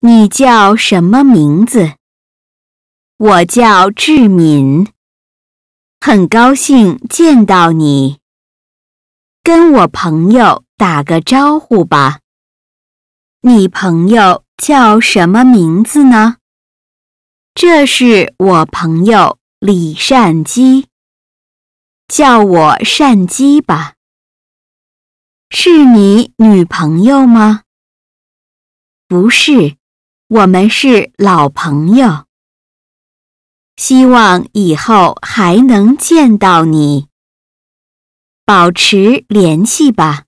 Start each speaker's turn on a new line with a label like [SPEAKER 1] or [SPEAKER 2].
[SPEAKER 1] 你叫什么名字？我叫志敏，很高兴见到你。跟我朋友打个招呼吧。你朋友叫什么名字呢？这是我朋友李善基，叫我善基吧。是你女朋友吗？不是。我们是老朋友，希望以后还能见到你，保持联系吧。